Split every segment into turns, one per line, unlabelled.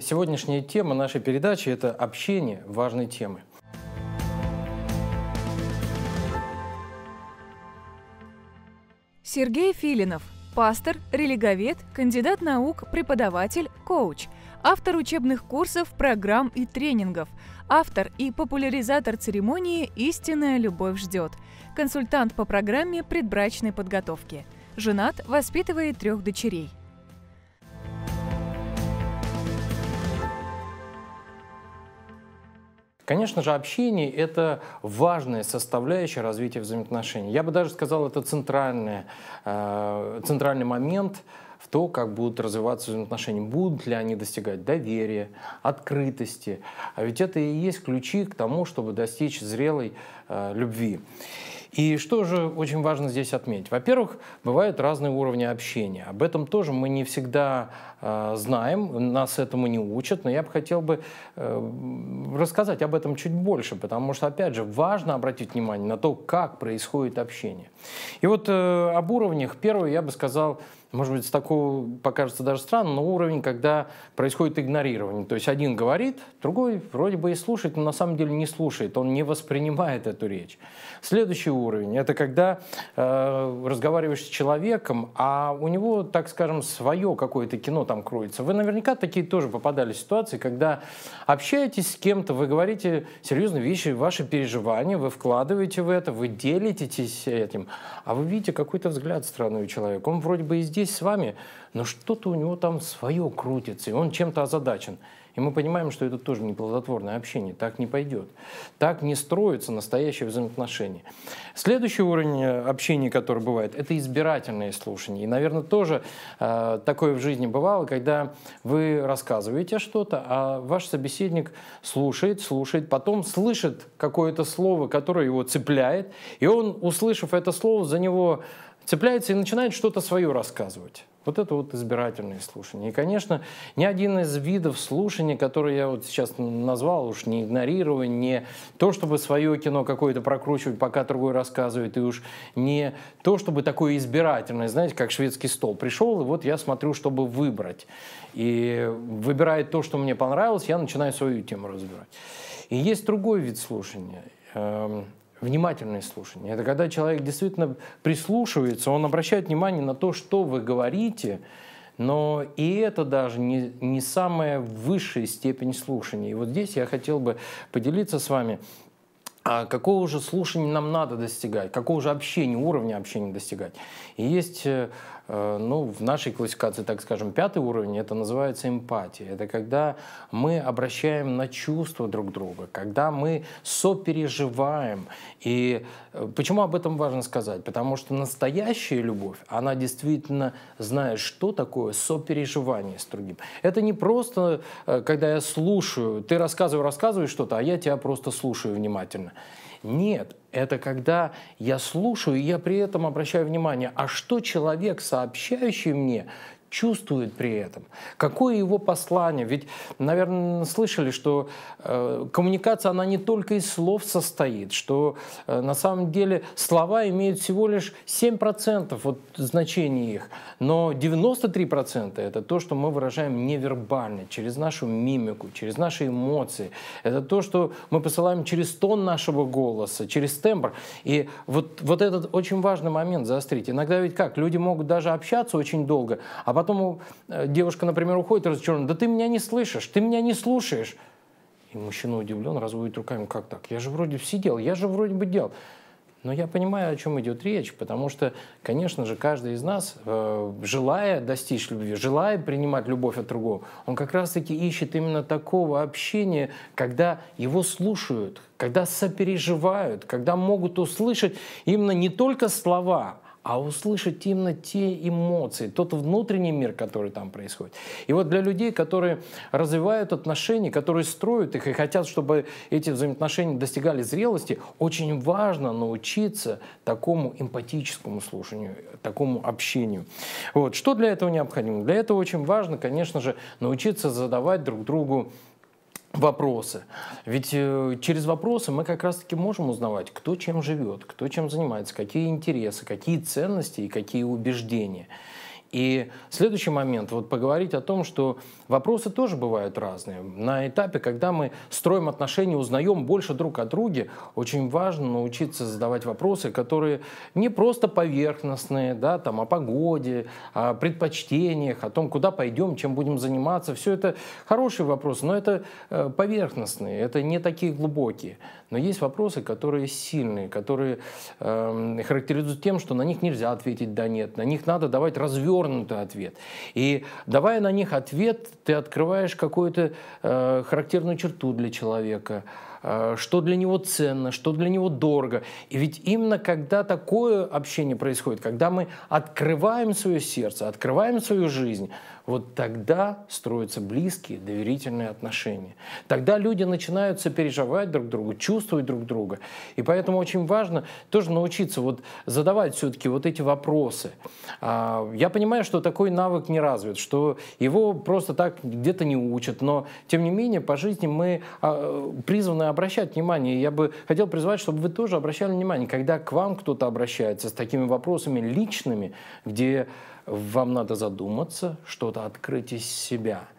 Сегодняшняя тема нашей передачи – это общение важной темы.
Сергей Филинов – пастор, религовед, кандидат наук, преподаватель, коуч, автор учебных курсов, программ и тренингов, автор и популяризатор церемонии «Истинная любовь ждет», консультант по программе предбрачной подготовки. Женат, воспитывает трех дочерей –
Конечно же, общение — это важная составляющая развития взаимоотношений. Я бы даже сказал, это центральный, э, центральный момент в то, как будут развиваться взаимоотношения, будут ли они достигать доверия, открытости. А ведь это и есть ключи к тому, чтобы достичь зрелой э, любви. И что же очень важно здесь отметить? Во-первых, бывают разные уровни общения. Об этом тоже мы не всегда э, знаем, нас этому не учат, но я бы хотел бы э, рассказать об этом чуть больше, потому что, опять же, важно обратить внимание на то, как происходит общение. И вот э, об уровнях. Первое, я бы сказал, может быть, с такого покажется даже странно, но уровень, когда происходит игнорирование. То есть один говорит, другой вроде бы и слушает, но на самом деле не слушает, он не воспринимает эту речь. Следующий уровень – это когда э, разговариваешь с человеком, а у него, так скажем, свое какое-то кино там кроется. Вы наверняка такие тоже попадали в ситуации, когда общаетесь с кем-то, вы говорите серьезные вещи, ваши переживания, вы вкладываете в это, вы делитесь этим, а вы видите какой-то взгляд странный у человека. Он вроде бы и здесь здесь с вами, но что-то у него там свое крутится, и он чем-то озадачен. И мы понимаем, что это тоже неплодотворное общение, так не пойдет. Так не строится настоящее взаимоотношение. Следующий уровень э, общения, который бывает, это избирательное слушание. И, наверное, тоже э, такое в жизни бывало, когда вы рассказываете что-то, а ваш собеседник слушает, слушает, потом слышит какое-то слово, которое его цепляет, и он, услышав это слово, за него цепляется и начинает что-то свое рассказывать. Вот это вот избирательные слушания. И, конечно, ни один из видов слушания, которые я вот сейчас назвал, уж не игнорирование, не то, чтобы свое кино какое-то прокручивать, пока другой рассказывает, и уж не то, чтобы такое избирательное, знаете, как шведский стол. Пришел, и вот я смотрю, чтобы выбрать. И выбирает то, что мне понравилось, я начинаю свою тему разбирать. И есть другой вид слушания эм, внимательное слушание. Это когда человек действительно прислушивается, он обращает внимание на то, что вы говорите, но и это даже не, не самая высшая степень слушания. И вот здесь я хотел бы поделиться с вами а какого же слушания нам надо достигать, какого же общения, уровня общения достигать. И есть, э, э, ну, в нашей классификации, так скажем, пятый уровень, это называется эмпатия. Это когда мы обращаем на чувства друг друга, когда мы сопереживаем. И э, почему об этом важно сказать? Потому что настоящая любовь, она действительно знает, что такое сопереживание с другим. Это не просто, когда я слушаю, ты рассказывай, рассказываешь что-то, а я тебя просто слушаю внимательно правильно. Нет, это когда я слушаю, и я при этом обращаю внимание, а что человек, сообщающий мне, чувствует при этом, какое его послание. Ведь, наверное, слышали, что э, коммуникация, она не только из слов состоит, что э, на самом деле слова имеют всего лишь 7% от значения их, но 93% это то, что мы выражаем невербально, через нашу мимику, через наши эмоции. Это то, что мы посылаем через тон нашего голоса, через тембр. И вот, вот этот очень важный момент заострить. Иногда ведь как, люди могут даже общаться очень долго, а потом э, девушка, например, уходит разочарованная, да ты меня не слышишь, ты меня не слушаешь. И мужчина удивлен, разводит руками, как так? Я же вроде сидел, я же вроде бы делал. Но я понимаю, о чем идет речь, потому что, конечно же, каждый из нас, э, желая достичь любви, желая принимать любовь от другого, он как раз-таки ищет именно такого общения, когда его слушают, когда сопереживают, когда могут услышать именно не только слова, а услышать именно те эмоции, тот внутренний мир, который там происходит. И вот для людей, которые развивают отношения, которые строят их и хотят, чтобы эти взаимоотношения достигали зрелости, очень важно научиться такому эмпатическому слушанию, такому общению. Вот. Что для этого необходимо? Для этого очень важно, конечно же, научиться задавать друг другу вопросы. Ведь э, через вопросы мы как раз-таки можем узнавать, кто чем живет, кто чем занимается, какие интересы, какие ценности и какие убеждения. И следующий момент, вот поговорить о том, что вопросы тоже бывают разные. На этапе, когда мы строим отношения, узнаем больше друг о друге, очень важно научиться задавать вопросы, которые не просто поверхностные, да, там, о погоде, о предпочтениях, о том, куда пойдем, чем будем заниматься. Все это хорошие вопросы, но это э, поверхностные, это не такие глубокие. Но есть вопросы, которые сильные, которые э, характеризуют тем, что на них нельзя ответить «да-нет», на них надо давать развернутые развернутый ответ. И давая на них ответ, ты открываешь какую-то э, характерную черту для человека – Э, что для него ценно, что для него дорого. И ведь именно когда такое общение происходит, когда мы открываем свое сердце, открываем свою жизнь, вот тогда строятся близкие, доверительные отношения. Тогда люди начинают сопереживать друг другу, чувствовать друг друга. И поэтому очень важно тоже научиться вот задавать все-таки вот эти вопросы. А, я понимаю, что такой навык не развит, что его просто так где-то не учат, но тем не менее по жизни мы а, призваны обращать внимание. Я бы хотел призвать, чтобы вы тоже обращали внимание, когда к вам кто-то обращается с такими вопросами личными, где вам надо задуматься, что-то открыть из себя –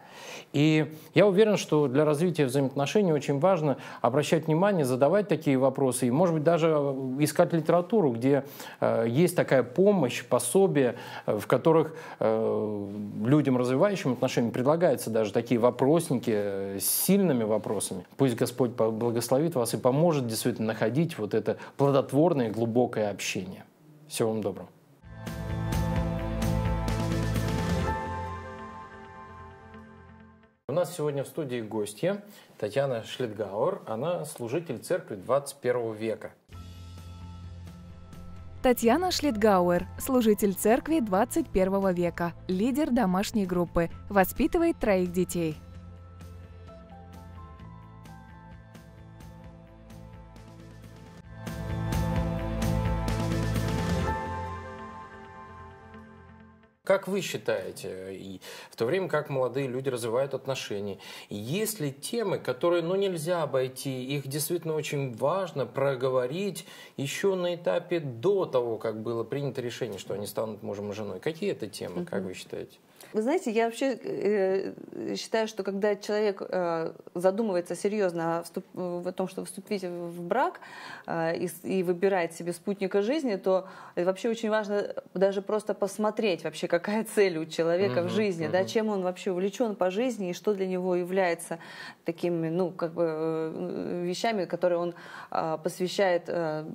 и я уверен, что для развития взаимоотношений очень важно обращать внимание, задавать такие вопросы, и, может быть, даже э, искать литературу, где э, есть такая помощь, пособие, э, в которых э, людям, развивающим отношения, предлагаются даже такие вопросники э, с сильными вопросами. Пусть Господь благословит вас и поможет действительно находить вот это плодотворное глубокое общение. Всего вам доброго. У нас сегодня в студии гостья Татьяна Шлитгауэр. Она служитель церкви 21 века.
Татьяна Шлитгауэр, служитель церкви 21 века, лидер домашней группы, воспитывает троих детей –
Как вы считаете, э, и в то время как молодые люди развивают отношения, есть ли темы, которые ну, нельзя обойти, их действительно очень важно проговорить еще на этапе до того, как было принято решение, что они станут мужем и женой? Какие это темы, как вы считаете?
Вы знаете, я вообще э, считаю, что когда человек э, задумывается серьезно о, вступ, о э, том, что вступить в брак э, и, и выбирает себе спутника жизни, то э, вообще очень важно даже просто посмотреть вообще, как какая цель у человека mm-hmm, в жизни, mm-hmm. да, чем он вообще увлечен по жизни и что для него является такими, ну, как бы э, вещами, которые он э, посвящает э,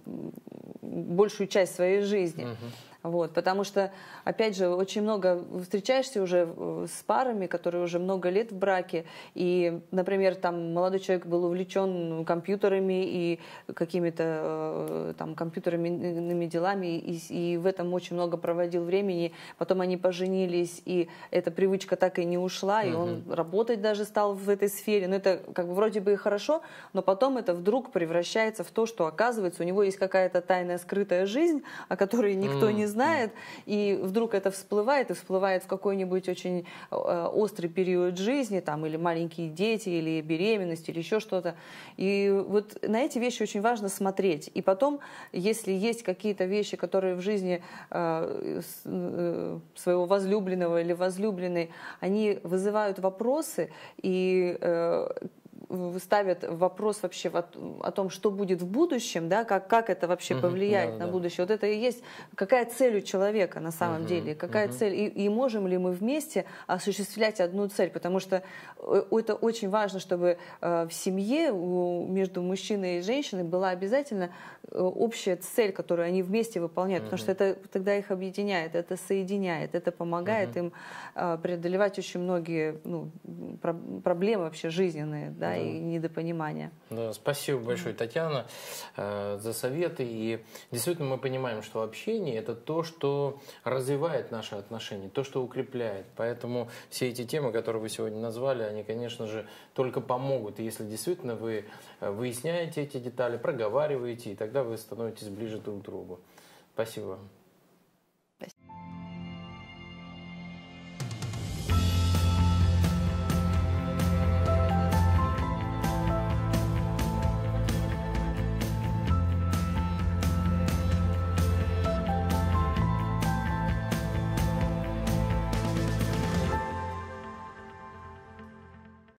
большую часть своей жизни. Mm-hmm. Вот, потому что, опять же, очень много встречаешься уже с парами, которые уже много лет в браке, и, например, там молодой человек был увлечен компьютерами и какими-то э, там компьютерными делами, и, и в этом очень много проводил времени. Потом они поженились, и эта привычка так и не ушла, и угу. он работать даже стал в этой сфере. Но ну, это как бы вроде бы и хорошо, но потом это вдруг превращается в то, что оказывается у него есть какая-то тайная скрытая жизнь, о которой никто угу. не знает знает, и вдруг это всплывает, и всплывает в какой-нибудь очень э, острый период жизни, там, или маленькие дети, или беременность, или еще что-то. И вот на эти вещи очень важно смотреть. И потом, если есть какие-то вещи, которые в жизни э, э, своего возлюбленного или возлюбленной, они вызывают вопросы, и ставят вопрос вообще о том, что будет в будущем, да, как, как это вообще угу, повлияет да, на да. будущее. Вот это и есть, какая цель у человека на самом угу, деле, какая угу. цель, и, и можем ли мы вместе осуществлять одну цель, потому что э, это очень важно, чтобы э, в семье между мужчиной и женщиной была обязательно э, общая цель, которую они вместе выполняют, угу. потому что это тогда их объединяет, это соединяет, это помогает угу. им преодолевать очень многие ну, проблемы вообще жизненные, да, и недопонимания.
Да, спасибо большое, mm-hmm. Татьяна, э, за советы. И действительно мы понимаем, что общение – это то, что развивает наши отношения, то, что укрепляет. Поэтому все эти темы, которые вы сегодня назвали, они, конечно же, только помогут. если действительно вы э, выясняете эти детали, проговариваете, и тогда вы становитесь ближе друг к другу. Спасибо.